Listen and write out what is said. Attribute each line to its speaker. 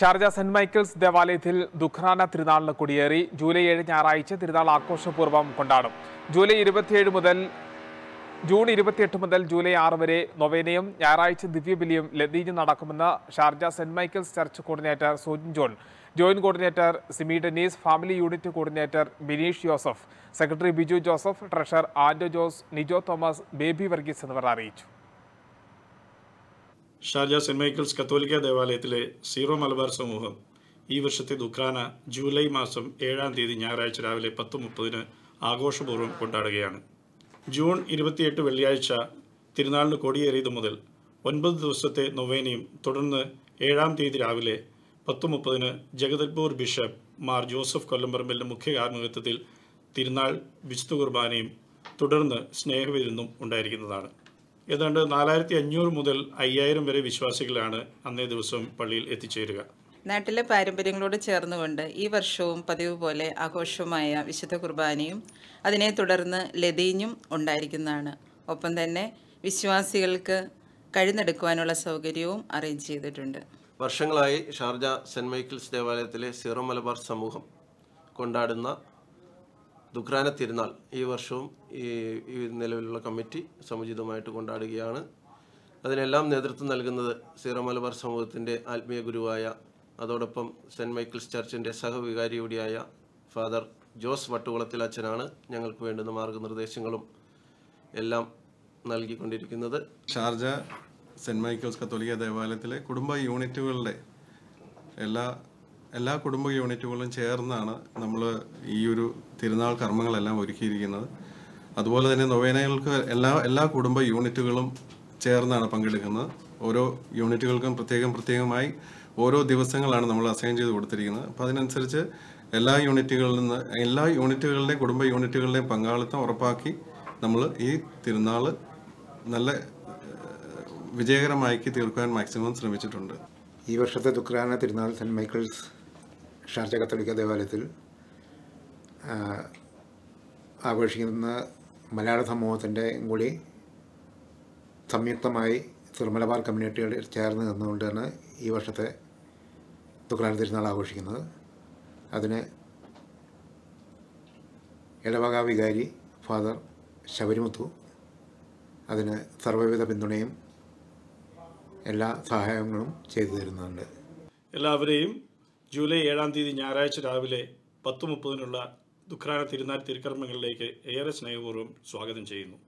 Speaker 1: Sharjah saint Michael's ദേവാലയത്തിൽ ദുഖ്റാന തിരുനാളിന് കൊടിയേറി July ഏഴ് ഞായറാഴ്ച തിരുനാൾ ആഘോഷപൂർവ്വം കൊണ്ടാടും ജൂലൈ ഇരുപത്തിയേഴ് മുതൽ ജൂൺ ഇരുപത്തിയെട്ട് മുതൽ ജൂലൈ ആറ് വരെ നൊവേനയും ഞായറാഴ്ച ദിവ്യബലിയും ലതീജും നടക്കുമെന്ന് Sharjah saint Michael's church coordinator Sojin John joint coordinator Simi Denis family unit coordinator Bineesh Joseph secretary Biju Joseph treasurer Ando Jose Nijo Thomas Baby Varghese എന്നിവർ അറിയിച്ചു
Speaker 2: ഷാർജ സെന്റ് മൈക്കിൾസ് കത്തോലിക്ക ദേവാലയത്തിലെ സീറോ മലബാർ സമൂഹം ഈ വർഷത്തെ ദുഖാന ജൂലൈ മാസം ഏഴാം തീയതി ഞായറാഴ്ച രാവിലെ പത്ത് മുപ്പതിന് ആഘോഷപൂർവ്വം കൊണ്ടാടുകയാണ് ജൂൺ ഇരുപത്തിയെട്ട് വെള്ളിയാഴ്ച തിരുനാളിന് കൊടിയേറിയത് മുതൽ ഒൻപത് ദിവസത്തെ നൊവേനയും തുടർന്ന് ഏഴാം തീയതി രാവിലെ പത്ത് മുപ്പതിന് ജഗദൽപൂർ ബിഷപ്പ് മാർ ജോസഫ് കൊല്ലംപറമ്പിൻ്റെ മുഖ്യ കാർമ്മികത്വത്തിൽ തിരുനാൾ വിശുദ്ധ കുർബാനയും തുടർന്ന് സ്നേഹവിരുന്നും ഉണ്ടായിരിക്കുന്നതാണ് ഏതാണ്ട് നാലായിരത്തി അഞ്ഞൂറ് മുതൽ അയ്യായിരം വരെ വിശ്വാസികളാണ് അന്നേ ദിവസം പള്ളിയിൽ എത്തിച്ചേരുക
Speaker 3: നാട്ടിലെ പാരമ്പര്യങ്ങളോട് ചേർന്നുകൊണ്ട് ഈ വർഷവും പതിവ് പോലെ ആഘോഷമായ വിശുദ്ധ കുർബാനയും അതിനെ തുടർന്ന് ലതീഞ്ഞും ഉണ്ടായിരിക്കുന്നതാണ് ഒപ്പം തന്നെ വിശ്വാസികൾക്ക് കഴിഞ്ഞെടുക്കുവാനുള്ള സൗകര്യവും അറേഞ്ച് ചെയ്തിട്ടുണ്ട്
Speaker 4: വർഷങ്ങളായി ഷാർജ സെന്റ് മൈക്കിൾസ് ദേവാലയത്തിലെ സീറോ മലബാർ സമൂഹം കൊണ്ടാടുന്ന ദുക്രാന തിരുനാൾ ഈ വർഷവും ഈ ഈ നിലവിലുള്ള കമ്മിറ്റി സമുചിതമായിട്ട് കൊണ്ടാടുകയാണ് അതിനെല്ലാം നേതൃത്വം നൽകുന്നത് സീറോ മലബാർ സമൂഹത്തിൻ്റെ ആത്മീയ ഗുരുവായ അതോടൊപ്പം സെൻറ്റ് മൈക്കിൾസ് ചർച്ചിൻ്റെ സഹവികാരി കൂടിയായ ഫാദർ ജോസ് വട്ടുകുളത്തിൽ അച്ഛനാണ് ഞങ്ങൾക്ക് വേണ്ടുന്ന മാർഗനിർദ്ദേശങ്ങളും എല്ലാം നൽകിക്കൊണ്ടിരിക്കുന്നത്
Speaker 5: ഷാർജ സെൻറ്റ് മൈക്കിൾസ് കത്തോലിക്ക ദേവാലയത്തിലെ കുടുംബ യൂണിറ്റുകളുടെ എല്ലാ എല്ലാ കുടുംബ യൂണിറ്റുകളും ചേർന്നാണ് നമ്മൾ ഈ ഒരു തിരുനാൾ കർമ്മങ്ങളെല്ലാം ഒരുക്കിയിരിക്കുന്നത് അതുപോലെ തന്നെ നൊവേനകൾക്ക് എല്ലാ എല്ലാ കുടുംബ യൂണിറ്റുകളും ചേർന്നാണ് പങ്കെടുക്കുന്നത് ഓരോ യൂണിറ്റുകൾക്കും പ്രത്യേകം പ്രത്യേകമായി ഓരോ ദിവസങ്ങളാണ് നമ്മൾ അസൈൻ ചെയ്ത് കൊടുത്തിരിക്കുന്നത് അപ്പോൾ അതിനനുസരിച്ച് എല്ലാ യൂണിറ്റുകളിൽ നിന്ന് എല്ലാ യൂണിറ്റുകളുടെയും കുടുംബ യൂണിറ്റുകളുടെയും പങ്കാളിത്തം ഉറപ്പാക്കി നമ്മൾ ഈ തിരുനാൾ നല്ല വിജയകരമാക്കി തീർക്കുവാൻ മാക്സിമം ശ്രമിച്ചിട്ടുണ്ട് ഈ വർഷത്തെ ദുഃഖാന
Speaker 6: തിരുനാൾ സെൻറ്റ് മൈക്കിൾസ് ഷാർജ കത്തോലിക്ക ദേവാലയത്തിൽ ആഘോഷിക്കുന്ന മലയാള സമൂഹത്തിൻ്റെ കൂടി സംയുക്തമായി തിരുമലബാർ കമ്മ്യൂണിറ്റികളിൽ ചേർന്ന് തന്നെ ഈ വർഷത്തെ തുക്രാൻ തിരുനാൾ ആഘോഷിക്കുന്നത് അതിന് ഇടവക വികാരി ഫാദർ ശബരിമുത്തു അതിന് സർവവിധ പിന്തുണയും എല്ലാ സഹായങ്ങളും ചെയ്തു തരുന്നുണ്ട്
Speaker 2: എല്ലാവരെയും ജൂലൈ ഏഴാം തീയതി ഞായറാഴ്ച രാവിലെ പത്ത് മുപ്പതിനുള്ള ദുഖ്രാന തിരുനാൾ തിരുക്കർമ്മങ്ങളിലേക്ക് ഏറെ സ്നേഹപൂർവ്വം സ്വാഗതം ചെയ്യുന്നു